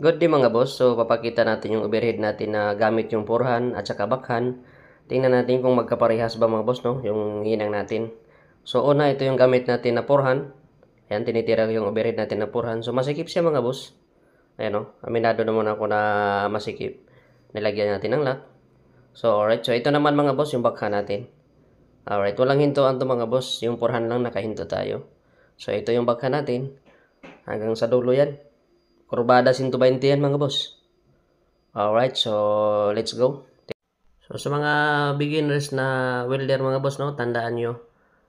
Good day mga boss. So papakita natin yung overhead natin na gamit yung forehand at saka backhand. Tingnan natin kung magkaparehas ba mga boss no yung hinang natin. So una ito yung gamit natin na forehand. Ayan tinitira yung overhead natin na forehand. So masikip siya mga boss. Ayan o. No? Aminado naman ako na masikip. Nilagyan natin ng lock. So alright. So ito naman mga boss yung backhand natin. Alright. Walang hintuan to mga boss. Yung forehand lang nakahinto tayo. So ito yung backhand natin. Hanggang sa dulo yan. Kurbada 120 yan mga boss. Alright, so let's go. So sa mga beginners na welder mga boss, no, tandaan nyo,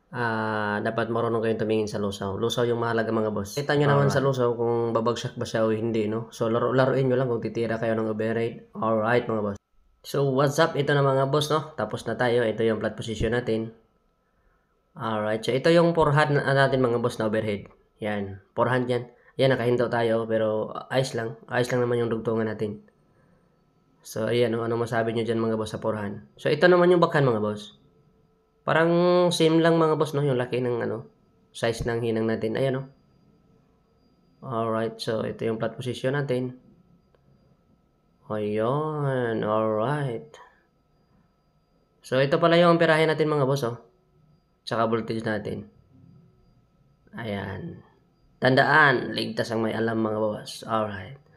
uh, dapat marunong kayong tumingin sa lusaw. Lusaw yung mahalaga mga boss. Kita nyo naman sa lusaw kung babagsak ba siya o hindi, no? So laro laruin nyo lang kung titira kayo ng override. Alright mga boss. So what's up? Ito na mga boss, no? Tapos na tayo. Ito yung flat position natin. Alright, so ito yung forehand na natin mga boss na overhead. Yan, forehand yan. Yan, nakahinto tayo, pero ayos lang. Ayos lang naman yung dugtungan natin. So, ayan, ano, ano masabi nyo dyan mga boss sa porhan? So, ito naman yung bakhan mga boss. Parang same lang mga boss, no? Yung laki ng, ano, size ng hinang natin. Ayan, no? Alright, so, ito yung flat position natin. Ayan, alright. So, ito pala yung pirahin natin mga boss, oh. Tsaka voltage natin. Ayan. Tandaan, ligtas ang may alam mga bawas. Alright.